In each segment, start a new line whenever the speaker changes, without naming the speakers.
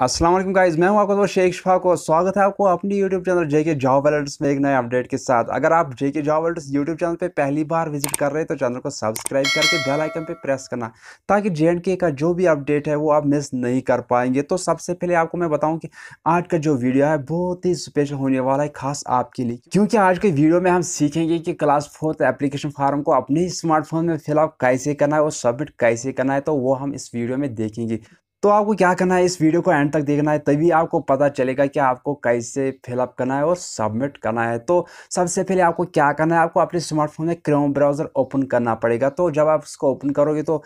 Aslam guys मैं हूं आपका दोस्त शेख शफा को स्वागत है आपको अपनी YouTube channel JK job alerts में एक नए अपडेट के साथ अगर आप JK job alerts YouTube channel पे पहली बार विजिट कर रहे हैं तो चैनल को सब्सक्राइब करके बेल आइकन पे प्रेस करना ताकि जे एंड के का जो भी अपडेट है वो आप मिस नहीं कर पाएंगे तो सबसे पहले आपको मैं बताऊँ कि आज का जो वीडियो है बहुत ही स्पेशल होने वाला है खास आपके लिए क्योंकि आज के वीडियो में हम सीखेंगे कि क्लास फोर्थ एप्लीकेशन फॉर्म को अपने स्मार्टफोन में फिलअप कैसे करना है और सबमिट कैसे करना है तो वो हम इस वीडियो में देखेंगे तो आपको क्या करना है इस वीडियो को एंड तक देखना है तभी आपको पता चलेगा कि आपको कैसे फिलअप करना है और सबमिट करना है तो सबसे पहले आपको क्या करना है आपको अपने स्मार्टफोन में क्रोम ब्राउज़र ओपन करना पड़ेगा तो जब आप इसको ओपन करोगे तो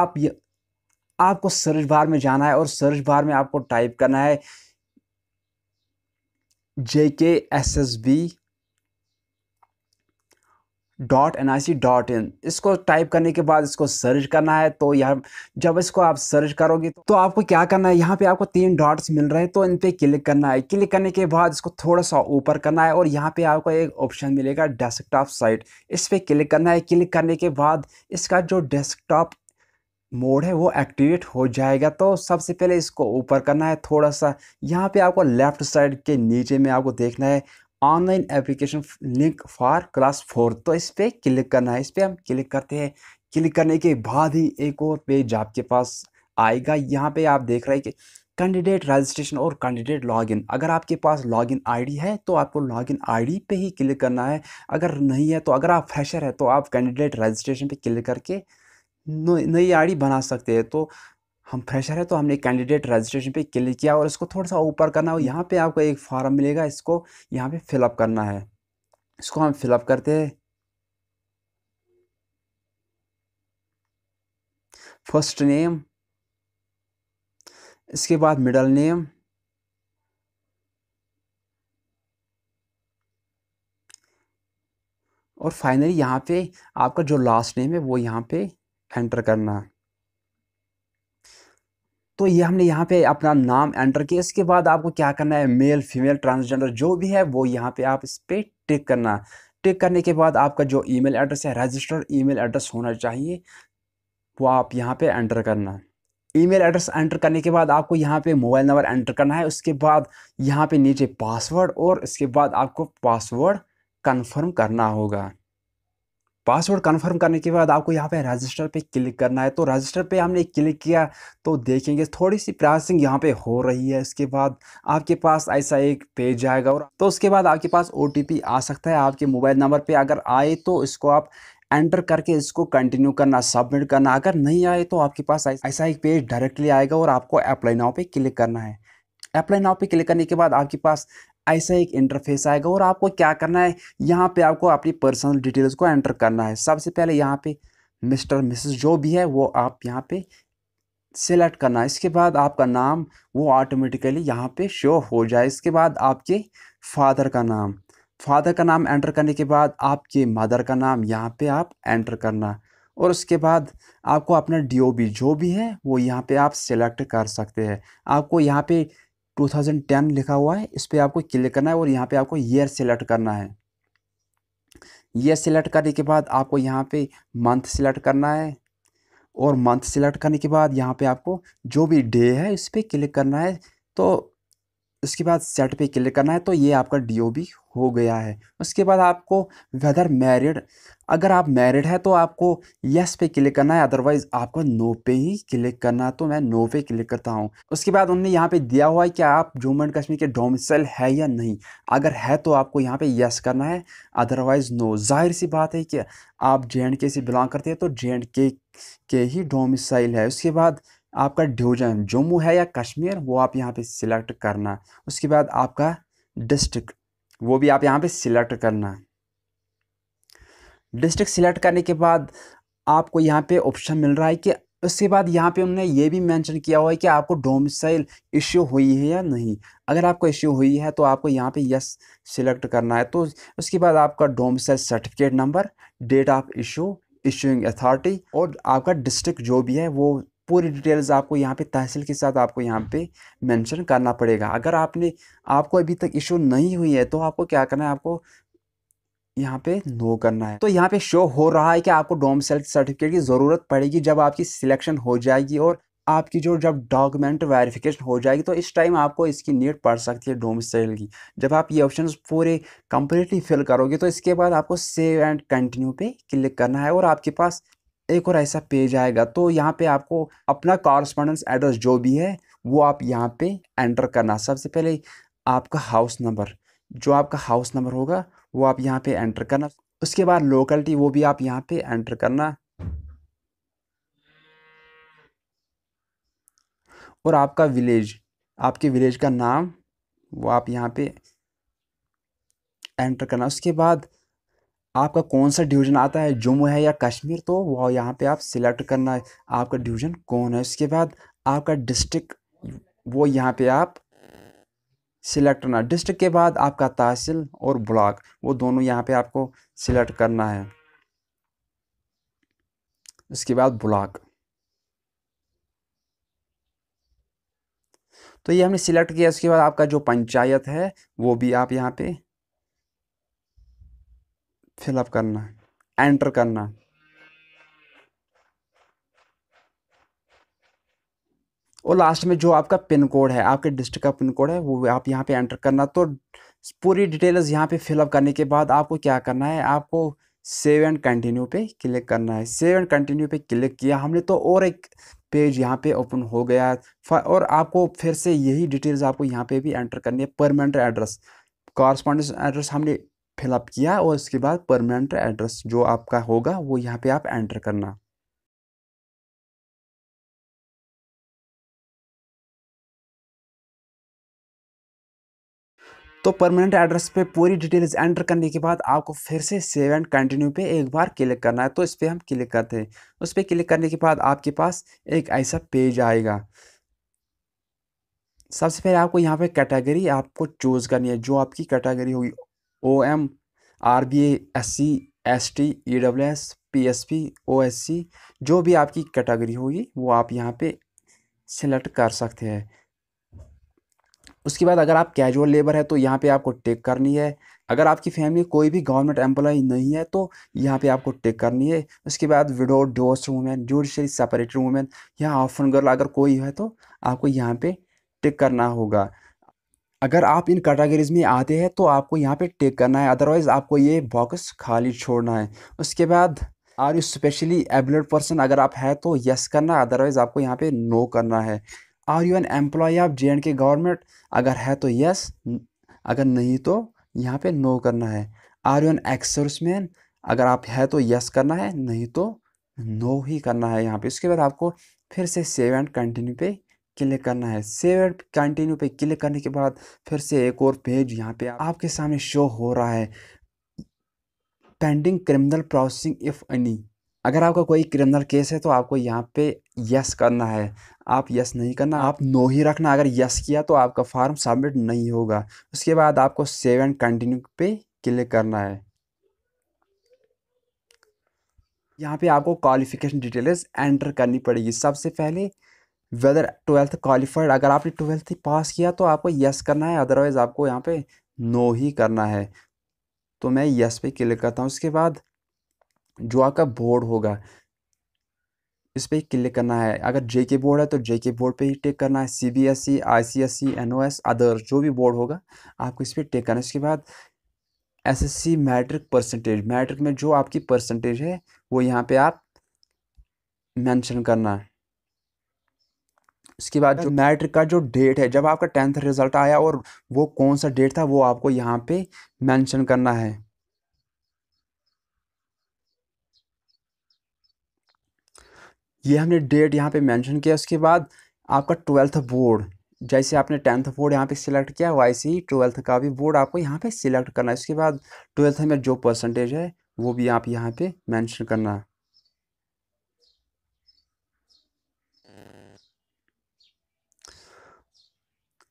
आप आपको सर्च बार में जाना है और सर्च बार में आपको टाइप करना है J K S S B dot N I C dot in इसको टाइप करने के बाद इसको सर्च करना है तो यहाँ जब इसको आप सर्च करोगे तो आपको क्या करना है यहाँ पे आपको तीन डॉट्स मिल रहे हैं तो इन पर क्लिक करना है क्लिक करने के बाद इसको थोड़ा सा ऊपर करना है और यहाँ पे आपको एक ऑप्शन मिलेगा डेस्कटॉप साइट इस पर क्लिक करना है क्लिक करने के बाद इसका जो डेस्कटॉप मोड है वो एक्टिवेट हो जाएगा तो सबसे पहले इसको ऊपर करना है थोड़ा सा यहाँ पे आपको लेफ़्ट साइड के नीचे में आपको देखना है online application link for class four तो इस पर क्लिक करना है इस पर हम क्लिक करते हैं क्लिक करने के बाद ही एक और पेज आपके पास आएगा यहाँ पे आप देख रहे हैं कि कैंडिडेट रजिस्ट्रेशन और कैंडिडेट लॉगिन अगर आपके पास लॉगिन आईडी है तो आपको लॉगिन आईडी पे ही क्लिक करना है अगर नहीं है तो अगर आप फ्रेशर है तो आप कैंडिडेट रजिस्ट्रेशन पे क्लिक करके नई आईडी बना सकते हैं तो हम फ्रेशर है तो हमने कैंडिडेट रजिस्ट्रेशन पे क्लिक किया और इसको थोड़ा सा ऊपर करना हो यहाँ पे आपको एक फॉर्म मिलेगा इसको यहाँ पे फिलअप करना है इसको हम फिलअप करते हैं फर्स्ट नेम इसके बाद मिडल नेम और फाइनली यहाँ पे आपका जो लास्ट नेम है वो यहाँ पे एंटर करना है तो ये हमने यहाँ पे अपना नाम एंटर किया इसके बाद आपको क्या करना है मेल फीमेल ट्रांसजेंडर जो भी है वो यहाँ पे आप इस पर टिक करना टिक करने के बाद आपका जो ईमेल एड्रेस है रजिस्टर्ड ईमेल एड्रेस होना चाहिए वो आप यहाँ पे एंटर करना ईमेल एड्रेस एंटर करने के बाद आपको यहाँ पे मोबाइल नंबर एंटर करना है उसके बाद यहाँ पे नीचे पासवर्ड और इसके बाद आपको पासवर्ड कन्फर्म करना होगा पासवर्ड कन्फर्म करने के बाद आपको यहाँ पे रजिस्टर पे क्लिक करना है तो रजिस्टर पे हमने क्लिक किया तो देखेंगे थोड़ी सी प्रोसेसिंग यहाँ पे हो रही है उसके बाद आपके पास ऐसा एक पेज आएगा और तो उसके बाद आपके पास ओ आ सकता है आपके मोबाइल नंबर पर अगर आए तो इसको आप एंटर करके इसको कंटिन्यू करना सबमिट करना अगर नहीं आए तो आपके पास ऐसा एक पेज डायरेक्टली आएगा और आपको अप्लाई नाव पर क्लिक करना है अप्लाई नाव पर क्लिक करने के बाद आपके पास ऐसा एक इंटरफेस आएगा और आपको क्या करना है यहाँ पे आपको अपनी पर्सनल डिटेल्स को एंटर करना है सबसे पहले यहाँ पे मिस्टर मिसेस जो भी है वो आप यहाँ पे सेलेक्ट करना है इसके बाद आपका नाम वो ऑटोमेटिकली यहाँ पे शो हो जाए इसके बाद आपके फादर का नाम फादर का नाम एंटर करने के बाद आपके मदर का नाम यहाँ पे आप एंटर करना और उसके बाद आपको अपना डी जो भी है वो यहाँ पे आप सिलेक्ट कर सकते हैं आपको यहाँ पे 2010 लिखा हुआ है इस पर आपको क्लिक करना है और यहाँ पे आपको ईयर सेलेक्ट करना है ईयर सेलेक्ट करने के बाद आपको यहाँ पे मंथ सेलेक्ट करना है और मंथ सेलेक्ट करने के बाद यहाँ पे आपको जो भी डे है इस पर क्लिक करना है तो उसके बाद सेट पे क्लिक करना है तो ये आपका डी हो गया है उसके बाद आपको वेदर मैरिड अगर आप मैरिड है तो आपको यस पे क्लिक करना है अदरवाइज़ आपको नो पे ही क्लिक करना है तो मैं नो पे क्लिक करता हूँ उसके बाद उन्होंने यहाँ पे दिया हुआ है कि आप जम्मू एंड कश्मीर के डोमिसल है या नहीं अगर है तो आपको यहाँ पे यस करना है अदरवाइज़ नो जाहिर सी बात है कि आप जे एंड के से बिलोंग करते हैं तो जे एंड के के ही डोमिसाइल है उसके बाद आपका डिविजन जम्मू है या कश्मीर वो आप यहाँ पे सिलेक्ट करना उसके बाद आपका डिस्ट्रिक्ट वो भी आप यहाँ पे सिलेक्ट करना डिस्ट्रिक्ट सिलेक्ट करने के बाद आपको यहाँ पे ऑप्शन मिल रहा है कि उसके बाद यहाँ पे उन्होंने ये भी मेंशन किया हुआ है कि आपको डोमिसाइल इश्यू हुई है या नहीं अगर आपको इश्यू हुई है तो आपको यहाँ पे यस सिलेक्ट करना है तो उसके बाद आपका domicile certificate number date of issue issuing authority और आपका डिस्ट्रिक्ट जो भी है वो पूरी डिटेल्स आपको यहाँ पे तहसील के साथ आपको यहाँ पे मेंशन करना पड़ेगा अगर आपने आपको अभी तक इशू नहीं हुई है तो आपको क्या करना है आपको यहाँ पे नो करना है तो यहाँ पे शो हो रहा है कि आपको डोम सेल सर्टिफिकेट की ज़रूरत पड़ेगी जब आपकी सिलेक्शन हो जाएगी और आपकी जो जब डॉक्यूमेंट वेरिफिकेशन हो जाएगी तो इस टाइम आपको इसकी नीड पड़ सकती है डोम सेल की जब आप ये ऑप्शन पूरे कम्प्लीटली फिल करोगे तो इसके बाद आपको सेव एंड कंटिन्यू पे क्लिक करना है और आपके पास एक और ऐसा पेज आएगा तो यहाँ पे आपको अपना कॉरस्पॉन्डेंस एड्रेस जो भी है वो आप यहाँ पे एंटर करना सबसे पहले आपका हाउस नंबर जो आपका हाउस नंबर होगा वो आप यहाँ पे एंटर करना उसके बाद लोकलिटी वो भी आप यहाँ पे एंटर करना और आपका विलेज आपके विलेज का नाम वो आप यहाँ पे एंटर करना उसके बाद आपका कौन सा डिवीज़न आता है जम्मू है या कश्मीर तो वह यहाँ पे आप सिलेक्ट करना है आपका डिवीज़न कौन है उसके बाद आपका डिस्ट्रिक्ट वो यहाँ पे आप सिलेक्ट करना डिस्ट्रिक्ट के बाद आपका तहसील और ब्लॉक वो दोनों यहाँ पे आपको सिलेक्ट करना है उसके बाद ब्लॉक तो ये हमने सिलेक्ट किया उसके बाद आपका जो पंचायत है वो भी आप यहाँ पे फिलअप करना एंटर करना और लास्ट में जो आपका पिन कोड है आपके डिस्ट्रिक्ट का पिन कोड है वो आप यहाँ पे एंटर करना तो पूरी डिटेल्स यहाँ पे फिलअप करने के बाद आपको क्या करना है आपको सेव एंड कंटिन्यू पे क्लिक करना है सेव एंड कंटिन्यू पे क्लिक किया हमने तो और एक पेज यहाँ पे ओपन हो गया और आपको फिर से यही डिटेल्स आपको यहाँ पे भी एंटर करनी है परमानेंट एड्रेस कॉरस्पॉन्डेंस एड्रेस हमने फिलअप किया और उसके बाद परमानेंट एड्रेस जो आपका होगा वो यहाँ पे आप एंटर करना तो परमानेंट एड्रेस पे पूरी डिटेल्स एंटर करने के बाद आपको फिर से सेव एंड कंटिन्यू पे एक बार क्लिक करना है तो इस पर हम क्लिक करते हैं उस पर क्लिक करने के बाद आपके पास एक ऐसा पेज आएगा सबसे पहले आपको यहाँ पे कैटेगरी आपको चूज़ करनी है जो आपकी कैटेगरी होगी O M R B S C S T E W S P S P O S C जो भी आपकी कैटेगरी होगी वो आप यहाँ पे सिलेक्ट कर सकते हैं उसके बाद अगर आप कैजुअल लेबर है तो यहाँ पे आपको टेक करनी है अगर आपकी फैमिली कोई भी गवर्नमेंट एम्प्लॉय नहीं है तो यहाँ पे आपको टेक करनी है उसके बाद विडो डोस वूमेन जुडिशरी सेपरेटेड वूमेन या ऑफन गर्ल अगर कोई है तो आपको यहाँ पे टिक करना होगा अगर आप इन कैटागरीज में आते हैं तो आपको यहाँ पे टेक करना है अदरवाइज़ आपको ये बॉक्स खाली छोड़ना है उसके बाद are you specially abled person अगर आप तो है तो यस करना अदरवाइज़ आपको यहाँ पे नो करना है are you an employ of J and K government अगर है तो यस अगर नहीं तो यहाँ पे नो करना है आर यू एन एक्सर्समैन अगर आप है तो यस करना है नहीं तो नो ही करना है यहाँ पे उसके बाद आपको फिर से सेव एंड कंटिन्यू पे क्लिक करना है सेव एड कंटिन्यू पे क्लिक करने के बाद फिर से एक और पेज यहाँ पे आपके सामने शो हो रहा है pending criminal processing if any अगर आपका कोई क्रिमिनल केस है तो आपको यहाँ पे यस करना है आप यस नहीं करना आप नो ही रखना अगर यस किया तो आपका फॉर्म सबमिट नहीं होगा उसके बाद आपको सेव एंड कंटिन्यू पे क्लिक करना है यहाँ पे आपको क्वालिफिकेशन डिटेल्स एंटर करनी पड़ेगी सबसे पहले वेदर ट्वेल्थ क्वालिफाइड अगर आपने ट्वेल्थ पास किया तो आपको यस करना है अदरवाइज़ आपको यहाँ पे नो ही करना है तो मैं यस पे क्लिक करता हूँ उसके बाद जो आपका बोर्ड होगा इस पर क्लिक करना है अगर जे के बोर्ड है तो जे के बोर्ड पे ही टेक करना है C B S E I C S C N O S other जो भी बोर्ड होगा आपको इस पर टेक करना है उसके बाद S S C matric percentage matric में जो आपकी परसेंटेज है वो यहाँ पे आप मेंशन करना है उसके बाद जो मैट्रिक का जो डेट है जब आपका टेंथ रिजल्ट आया और वो कौन सा डेट था वो आपको यहाँ पे मेंशन करना है ये हमने डेट यहाँ पे मेंशन किया उसके बाद आपका ट्वेल्थ बोर्ड जैसे आपने टेंथ बोर्ड यहाँ पे सिलेक्ट किया वैसे ही ट्वेल्थ का भी बोर्ड आपको यहाँ पे सिलेक्ट करना है उसके बाद ट्वेल्थ में जो परसेंटेज है वो भी आप यहाँ पे मेंशन करना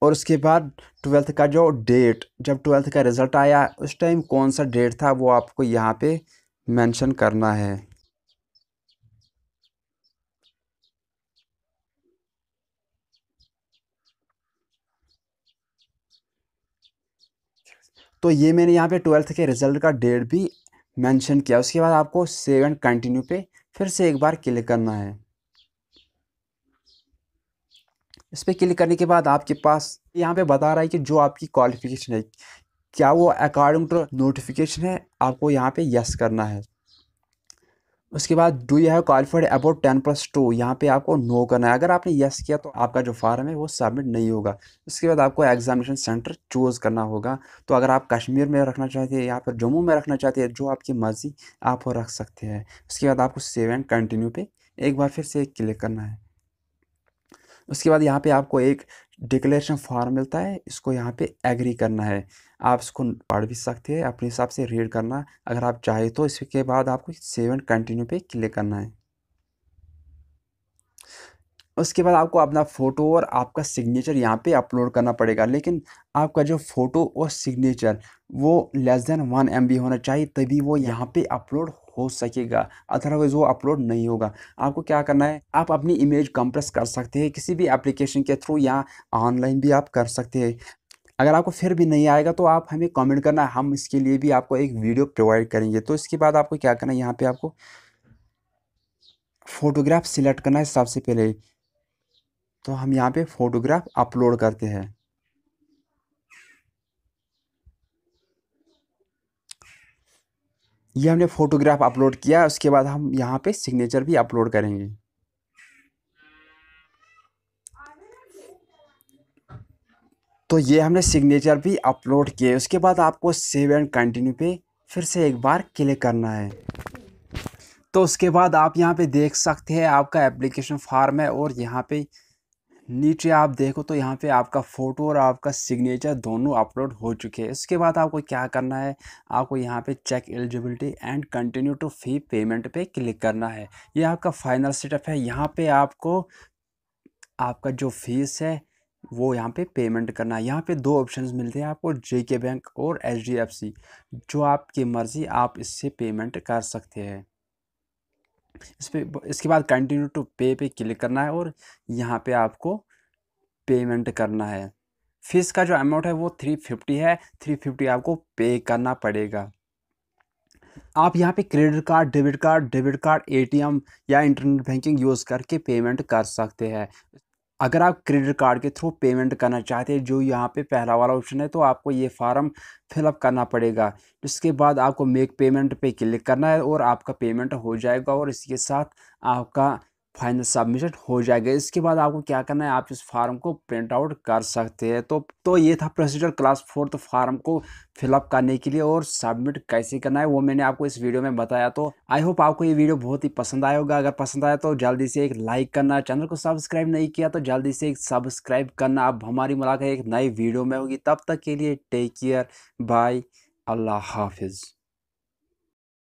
और उसके बाद ट्वेल्थ का जो डेट जब ट्वेल्थ का रिज़ल्ट आया उस टाइम कौन सा डेट था वो आपको यहाँ पे मेंशन करना है तो ये मैंने यहाँ पे ट्वेल्थ के रिज़ल्ट का डेट भी मेंशन किया उसके बाद आपको सेवन कंटिन्यू पे फिर से एक बार क्लिक करना है इस पर क्लिक करने के बाद आपके पास यहाँ पे बता रहा है कि जो आपकी क्वालिफिकेशन है क्या वो अकॉर्डिंग टू नोटिफिकेशन है आपको यहाँ पे यस करना है उसके बाद do you have qualified about ten plus two यहाँ पे आपको नो करना है अगर आपने यस किया तो आपका जो फार्म है वो सबमिट नहीं होगा उसके बाद आपको एग्जामिनेशन सेंटर चूज़ करना होगा तो अगर आप कश्मीर में रखना चाहते हैं या फिर जम्मू में रखना चाहते हैं जो आपकी मर्ज़ी आप वो रख सकते हैं उसके बाद आपको सेव एंड कंटिन्यू पे एक बार फिर से क्लिक करना है उसके बाद यहाँ पे आपको एक डिक्लेरेशन फॉर्म मिलता है इसको यहाँ पे एग्री करना है आप इसको पढ़ भी सकते हैं अपने हिसाब से रीड करना अगर आप चाहे तो इसके बाद आपको सेवन कंटिन्यू पे क्लिक करना है उसके बाद आपको अपना फ़ोटो और आपका सिग्नेचर यहाँ पे अपलोड करना पड़ेगा लेकिन आपका जो फ़ोटो और सिग्नेचर वो लेस देन वन एम होना चाहिए तभी वो यहाँ पे अपलोड हो सकेगा अदरवाइज वो अपलोड नहीं होगा आपको क्या करना है आप अपनी इमेज कंप्रेस कर सकते हैं किसी भी एप्लीकेशन के थ्रू या ऑनलाइन भी आप कर सकते हैं अगर आपको फिर भी नहीं आएगा तो आप हमें कमेंट करना हम इसके लिए भी आपको एक वीडियो प्रोवाइड करेंगे तो इसके बाद आपको क्या करना है यहाँ पे आपको फ़ोटोग्राफ सिलेक्ट करना है सबसे पहले तो हम यहाँ पे फ़ोटोग्राफ अपलोड करते हैं ये हमने फोटोग्राफ अपलोड किया उसके बाद हम यहाँ पे सिग्नेचर भी अपलोड करेंगे तो ये हमने सिग्नेचर भी अपलोड किए उसके बाद आपको सेव एंड कंटिन्यू पे फिर से एक बार क्लिक करना है तो उसके बाद आप यहाँ पे देख सकते हैं आपका एप्लीकेशन फॉर्म है और यहाँ पे नीचे आप देखो तो यहाँ पे आपका फ़ोटो और आपका सिग्नेचर दोनों अपलोड हो चुके हैं इसके बाद आपको क्या करना है आपको यहाँ पे check eligibility and continue to fee payment पे क्लिक करना है ये आपका फाइनल सेटअप है यहाँ पे आपको आपका जो फीस है वो यहाँ पे पेमेंट करना है यहाँ पे दो ऑप्शंस मिलते हैं आपको जे के बैंक और एच डी एफ सी जो आपकी मर्ज़ी आप इससे पेमेंट कर सकते हैं इस पर इसके बाद कंटिन्यू टू पे पे क्लिक करना है और यहाँ पे आपको पेमेंट करना है फीस का जो अमाउंट है वो थ्री फिफ्टी है थ्री फिफ्टी आपको पे करना पड़ेगा आप यहाँ पे credit card debit card debit card ATM या इंटरनेट बैंकिंग यूज़ करके पेमेंट कर सकते हैं अगर आप क्रेडिट कार्ड के थ्रू पेमेंट करना चाहते हैं जो यहाँ पे पहला वाला ऑप्शन है तो आपको ये फार्म फिलअप करना पड़ेगा इसके बाद आपको मेक पेमेंट पे क्लिक करना है और आपका पेमेंट हो जाएगा और इसके साथ आपका फाइनल सबमिशन हो जाएगा इसके बाद आपको क्या करना है आप इस फार्म को प्रिंट आउट कर सकते हैं तो तो ये था प्रोसीजर क्लास फोर्थ तो फार्म को फिलअप करने के लिए और सबमिट कैसे करना है वो मैंने आपको इस वीडियो में बताया तो आई होप आपको ये वीडियो बहुत ही पसंद आया होगा अगर पसंद आया तो जल्दी से एक लाइक करना चैनल को सब्सक्राइब नहीं किया तो जल्दी से एक सब्सक्राइब करना अब हमारी मुलाकात एक नई वीडियो में होगी तब तक के लिए टेक केयर बाय अल्लाह हाफिज़